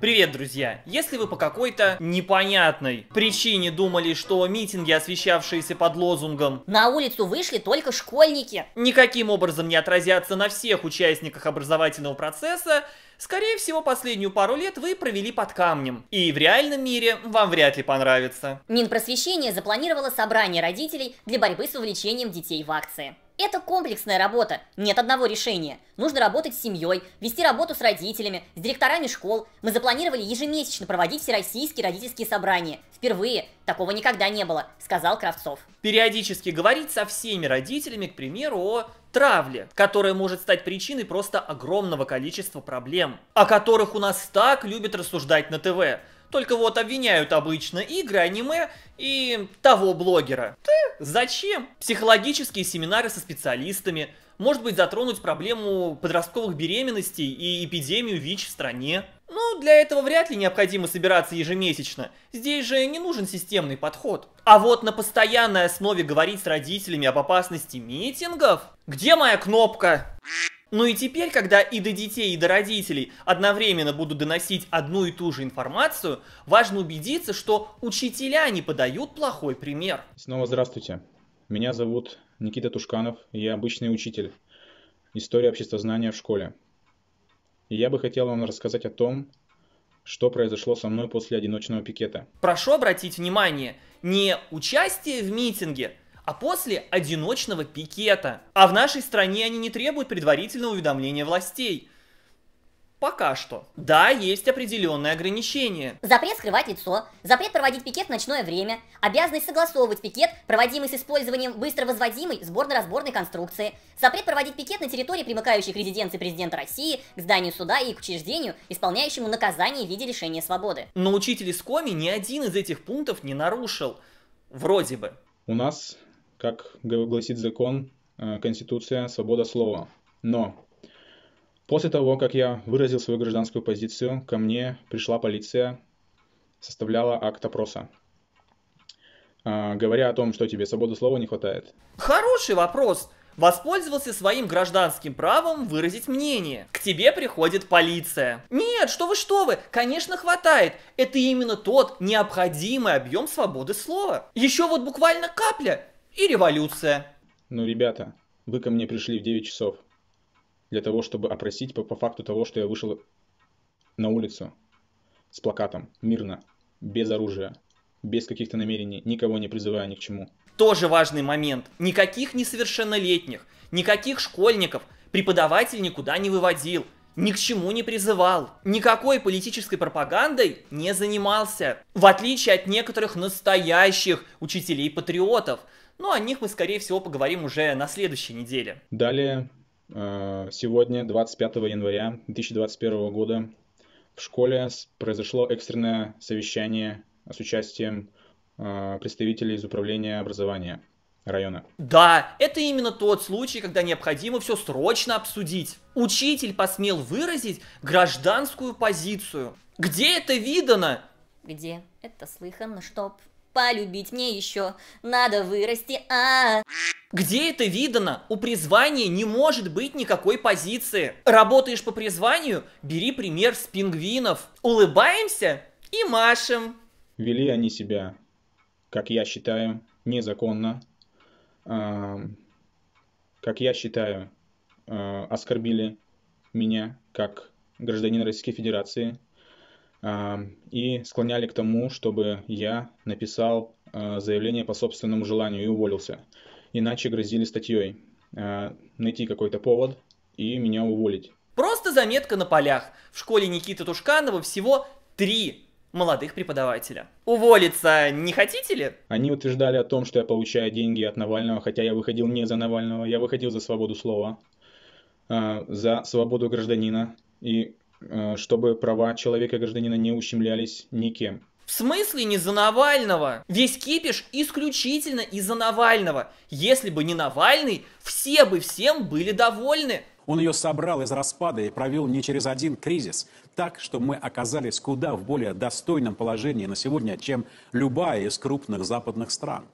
Привет, друзья! Если вы по какой-то непонятной причине думали, что митинги, освещавшиеся под лозунгом «На улицу вышли только школьники», никаким образом не отразятся на всех участниках образовательного процесса, скорее всего, последнюю пару лет вы провели под камнем. И в реальном мире вам вряд ли понравится. Минпросвещение запланировало собрание родителей для борьбы с увлечением детей в акции. Это комплексная работа, нет одного решения. Нужно работать с семьей, вести работу с родителями, с директорами школ. Мы запланировали ежемесячно проводить всероссийские родительские собрания. Впервые. Такого никогда не было, сказал Кравцов. Периодически говорить со всеми родителями, к примеру, о травле, которая может стать причиной просто огромного количества проблем, о которых у нас так любят рассуждать на ТВ. Только вот обвиняют обычно игры, аниме и того блогера. Ты? Зачем? Психологические семинары со специалистами. Может быть затронуть проблему подростковых беременностей и эпидемию ВИЧ в стране. Ну, для этого вряд ли необходимо собираться ежемесячно. Здесь же не нужен системный подход. А вот на постоянной основе говорить с родителями об опасности митингов... Где моя кнопка? Ну и теперь, когда и до детей, и до родителей одновременно будут доносить одну и ту же информацию, важно убедиться, что учителя не подают плохой пример. Снова здравствуйте. Меня зовут Никита Тушканов, я обычный учитель. История обществознания в школе. И я бы хотел вам рассказать о том, что произошло со мной после одиночного пикета. Прошу обратить внимание, не участие в митинге – а после одиночного пикета. А в нашей стране они не требуют предварительного уведомления властей. Пока что. Да, есть определенные ограничения. Запрет скрывать лицо, запрет проводить пикет в ночное время, обязанность согласовывать пикет, проводимый с использованием быстро возводимой сборно-разборной конструкции, запрет проводить пикет на территории, примыкающей к резиденции президента России, к зданию суда и к учреждению, исполняющему наказание в виде лишения свободы. Но учитель Коми ни один из этих пунктов не нарушил. Вроде бы. У нас как гласит закон, э, Конституция, свобода слова. Но после того, как я выразил свою гражданскую позицию, ко мне пришла полиция, составляла акт опроса а, говоря о том, что тебе свободы слова не хватает? Хороший вопрос. Воспользовался своим гражданским правом выразить мнение. К тебе приходит полиция. Нет, что вы, что вы, конечно хватает. Это именно тот необходимый объем свободы слова. Еще вот буквально капля, и революция. Ну, ребята, вы ко мне пришли в 9 часов для того, чтобы опросить по, по факту того, что я вышел на улицу с плакатом, мирно, без оружия, без каких-то намерений, никого не призывая ни к чему. Тоже важный момент. Никаких несовершеннолетних, никаких школьников преподаватель никуда не выводил, ни к чему не призывал, никакой политической пропагандой не занимался, в отличие от некоторых настоящих учителей-патриотов, но ну, о них мы, скорее всего, поговорим уже на следующей неделе. Далее, э, сегодня, 25 января 2021 года, в школе произошло экстренное совещание с участием э, представителей из управления образования района. Да, это именно тот случай, когда необходимо все срочно обсудить. Учитель посмел выразить гражданскую позицию. Где это видано? Где это слыхано, чтоб полюбить мне еще надо вырасти, а... Где это видано? У призвания не может быть никакой позиции. Работаешь по призванию? Бери пример с пингвинов. Улыбаемся и машем. Вели они себя, как я считаю, незаконно. Эм, как я считаю, э, оскорбили меня как гражданин Российской Федерации – а, и склоняли к тому, чтобы я написал а, заявление по собственному желанию и уволился. Иначе грозили статьей. А, найти какой-то повод и меня уволить. Просто заметка на полях. В школе Никиты Тушканова всего три молодых преподавателя. Уволиться не хотите ли? Они утверждали о том, что я получаю деньги от Навального, хотя я выходил не за Навального, я выходил за свободу слова, за свободу гражданина. И Э, чтобы права человека и гражданина не ущемлялись никем. В смысле не за Навального? Весь кипиш исключительно из-за Навального. Если бы не Навальный, все бы всем были довольны. Он ее собрал из распада и провел не через один кризис, так, что мы оказались куда в более достойном положении на сегодня, чем любая из крупных западных стран.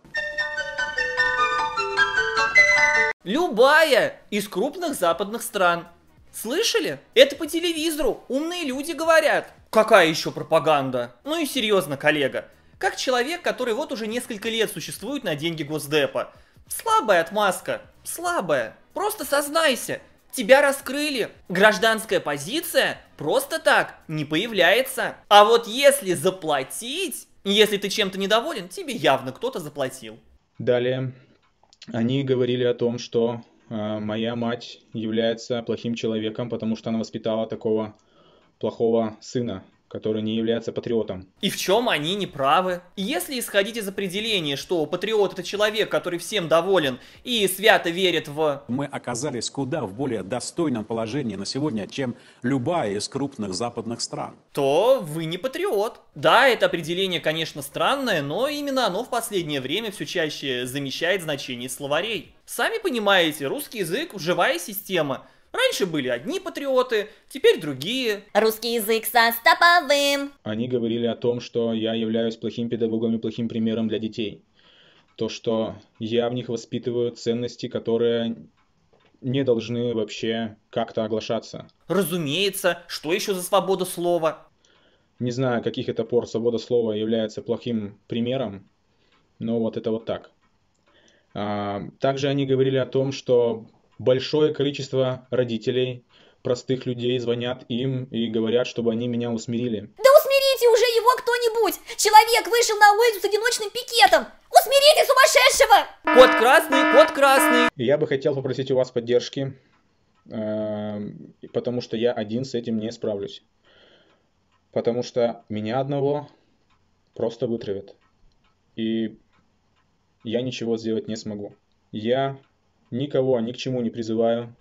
Любая из крупных западных стран. Слышали? Это по телевизору умные люди говорят. Какая еще пропаганда? Ну и серьезно, коллега. Как человек, который вот уже несколько лет существует на деньги Госдепа. Слабая отмазка. Слабая. Просто сознайся. Тебя раскрыли. Гражданская позиция просто так не появляется. А вот если заплатить, если ты чем-то недоволен, тебе явно кто-то заплатил. Далее. Они говорили о том, что а, моя мать является плохим человеком, потому что она воспитала такого плохого сына который не является патриотом. И в чем они не правы? если исходить из определения, что патриот это человек, который всем доволен и свято верит в... Мы оказались куда в более достойном положении на сегодня, чем любая из крупных западных стран. То вы не патриот. Да, это определение, конечно, странное, но именно оно в последнее время все чаще замещает значение словарей. Сами понимаете, русский язык – живая система – Раньше были одни патриоты, теперь другие. Русский язык со Остаповым. Они говорили о том, что я являюсь плохим педагогом и плохим примером для детей. То, что я в них воспитываю ценности, которые не должны вообще как-то оглашаться. Разумеется, что еще за свобода слова? Не знаю, каких это пор свобода слова является плохим примером, но вот это вот так. А, также они говорили о том, что большое количество родителей, простых людей звонят им и говорят, чтобы они меня усмирили. Да усмирите уже его кто-нибудь! Человек вышел на улицу с одиночным пикетом! Усмирите сумасшедшего! Кот красный, кот красный! Я бы хотел попросить у вас поддержки, э, потому что я один с этим не справлюсь. Потому что меня одного просто вытравят. И я ничего сделать не смогу. Я никого ни к чему не призываю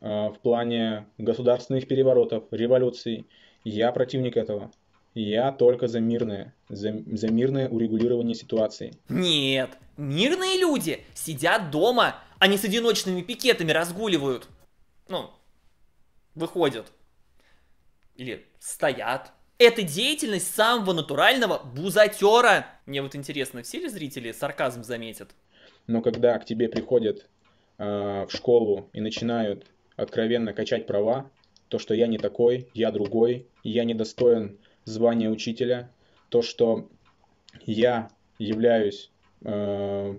а, в плане государственных переворотов, революций. Я противник этого. Я только за мирное, за, за мирное урегулирование ситуации. Нет, мирные люди сидят дома, а не с одиночными пикетами разгуливают. Ну, выходят. Или стоят. Это деятельность самого натурального бузатера. Мне вот интересно, все ли зрители сарказм заметят? Но когда к тебе приходят а, в школу и начинают откровенно качать права, то, что я не такой, я другой, я недостоин звания учителя, то, что я являюсь а,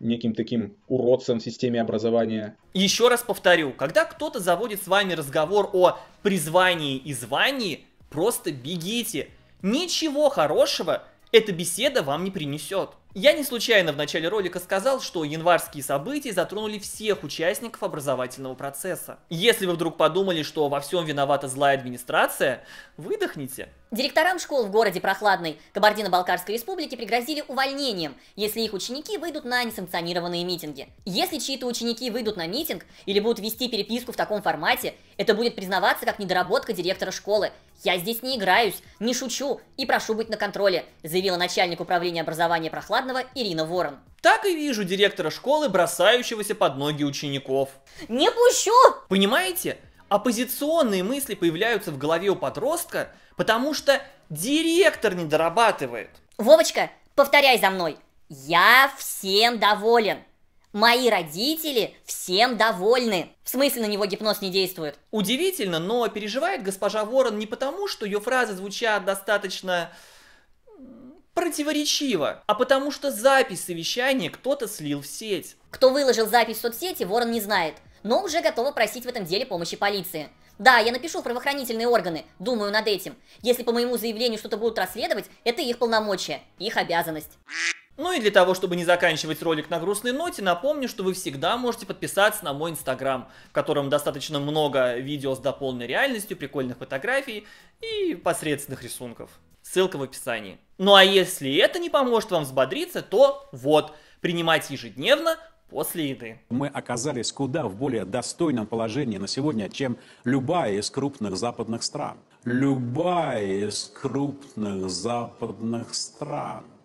неким таким уродцем в системе образования. Еще раз повторю, когда кто-то заводит с вами разговор о призвании и звании, просто бегите. Ничего хорошего эта беседа вам не принесет. Я не случайно в начале ролика сказал, что январские события затронули всех участников образовательного процесса. Если вы вдруг подумали, что во всем виновата злая администрация, выдохните. Директорам школ в городе Прохладной Кабардино-Балкарской республики пригрозили увольнением, если их ученики выйдут на несанкционированные митинги. Если чьи-то ученики выйдут на митинг или будут вести переписку в таком формате, это будет признаваться как недоработка директора школы. Я здесь не играюсь, не шучу и прошу быть на контроле, заявила начальник управления образования Прохладной Громадного Ирина Ворон. Так и вижу директора школы, бросающегося под ноги учеников. Не пущу! Понимаете, оппозиционные мысли появляются в голове у подростка, потому что директор не дорабатывает. Вовочка, повторяй за мной. Я всем доволен. Мои родители всем довольны. В смысле на него гипноз не действует? Удивительно, но переживает госпожа Ворон не потому, что ее фразы звучат достаточно противоречиво, а потому что запись совещания кто-то слил в сеть. Кто выложил запись в соцсети, Ворон не знает, но уже готова просить в этом деле помощи полиции. Да, я напишу в правоохранительные органы, думаю над этим. Если по моему заявлению что-то будут расследовать, это их полномочия, их обязанность. Ну и для того, чтобы не заканчивать ролик на грустной ноте, напомню, что вы всегда можете подписаться на мой инстаграм, в котором достаточно много видео с дополненной реальностью, прикольных фотографий и посредственных рисунков. Ссылка в описании. Ну а если это не поможет вам взбодриться, то вот, принимайте ежедневно после еды. Мы оказались куда в более достойном положении на сегодня, чем любая из крупных западных стран. Любая из крупных западных стран.